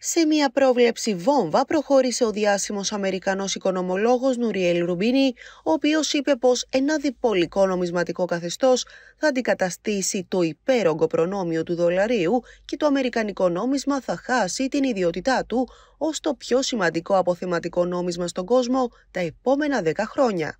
Σε μια πρόβλεψη βόμβα προχώρησε ο διάσημος Αμερικανός οικονομολόγος Νουριέλ Ρουμπίνη, ο οποίος είπε πως ένα διπολικό νομισματικό καθεστώς θα αντικαταστήσει το υπέρογκο προνόμιο του δολαρίου και το αμερικανικό νόμισμα θα χάσει την ιδιότητά του ως το πιο σημαντικό αποθεματικό νόμισμα στον κόσμο τα επόμενα δέκα χρόνια.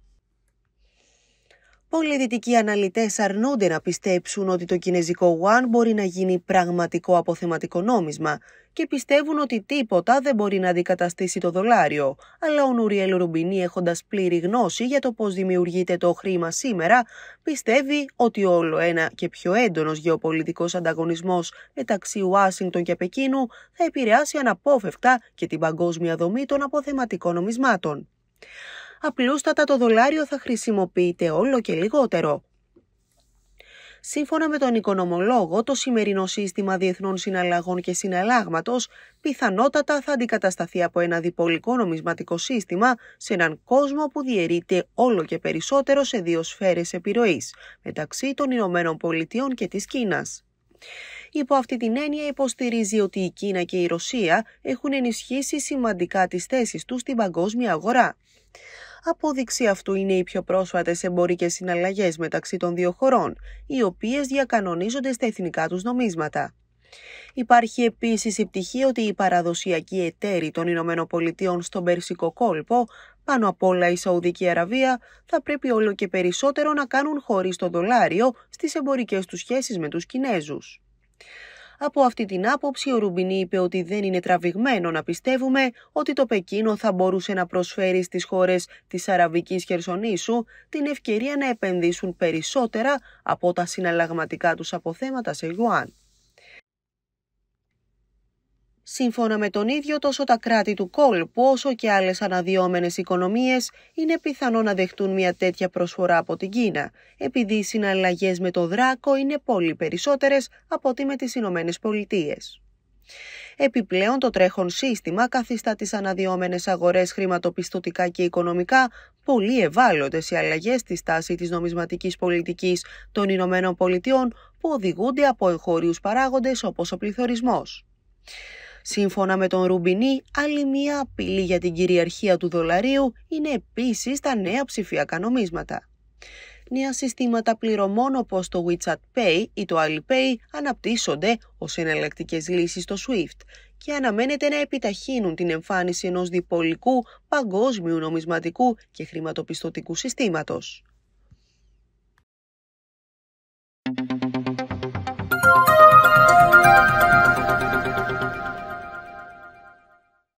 Πολλοί δυτικοί αναλυτές αρνούνται να πιστέψουν ότι το κινέζικο yuan μπορεί να γίνει πραγματικό αποθεματικό νόμισμα και πιστεύουν ότι τίποτα δεν μπορεί να αντικαταστήσει το δολάριο. Αλλά ο Νουριέλ Ρουμπινί, έχοντας πλήρη γνώση για το πώς δημιουργείται το χρήμα σήμερα, πιστεύει ότι όλο ένα και πιο έντονος γεωπολιτικός ανταγωνισμός μεταξύ Ουάσιγκτον και Πεκίνου θα επηρεάσει αναπόφευκτα και την παγκόσμια δομή των αποθεματικών νομισμάτων απλούστατα το δολάριο θα χρησιμοποιείται όλο και λιγότερο. Σύμφωνα με τον οικονομολόγο, το σημερινό σύστημα διεθνών συναλλαγών και συναλλάγματος πιθανότατα θα αντικατασταθεί από ένα διπολικό νομισματικό σύστημα σε έναν κόσμο που διαιρείται όλο και περισσότερο σε δύο σφαίρες επιρροής μεταξύ των Ηνωμένων Πολιτειών και της Κίνας. Υπό αυτή την έννοια υποστηρίζει ότι η Κίνα και η Ρωσία έχουν ενισχύσει σημαντικά τις θέσεις τους στην παγκόσμια αγορά. Απόδειξη αυτού είναι οι πιο πρόσφατες εμπορικές συναλλαγές μεταξύ των δύο χωρών, οι οποίες διακανονίζονται στα εθνικά τους νομίσματα. Υπάρχει επίσης η πτυχή ότι οι παραδοσιακοί εταίροι των Ηνωμένων Πολιτειών στον Περσικό κόλπο, πάνω απ' όλα η Σαουδική Αραβία, θα πρέπει όλο και περισσότερο να κάνουν χωρίς το δολάριο στις εμπορικές τους σχέσεις με τους Κινέζους. Από αυτή την άποψη, ο Ρουμπινί είπε ότι δεν είναι τραβηγμένο να πιστεύουμε ότι το Πεκίνο θα μπορούσε να προσφέρει στις χώρες της Αραβικής Χερσονήσου την ευκαιρία να επενδύσουν περισσότερα από τα συναλλαγματικά τους αποθέματα σε Ιουάν. Σύμφωνα με τον ίδιο, τόσο τα κράτη του κόλπου όσο και άλλες αναδυόμενες οικονομίες είναι πιθανό να δεχτούν μια τέτοια προσφορά από την Κίνα, επειδή οι συναλλαγές με το δράκο είναι πολύ περισσότερες από ό,τι με τις Ηνωμένες Πολιτείες. Επιπλέον, το τρέχον σύστημα καθιστά τις αναδυόμενες αγορές χρηματοπιστωτικά και οικονομικά πολύ ευάλωτες σε αλλαγές στη στάση της νομισματικής πολιτικής των Ηνωμένων Πολιτειών που οδηγούνται από εγχώριου παράγοντες όπως ο πληθωρισμός. Σύμφωνα με τον Ρουμπινί, άλλη μία απειλή για την κυριαρχία του δολαρίου είναι επίσης τα νέα ψηφιακά νομίσματα. Νέα συστήματα πληρωμών όπως το WeChat Pay ή το Alipay αναπτύσσονται ως εναλλακτικές λύσεις στο SWIFT και αναμένεται να επιταχύνουν την εμφάνιση ενός διπολικού παγκόσμιου νομισματικού και χρηματοπιστωτικού συστήματος.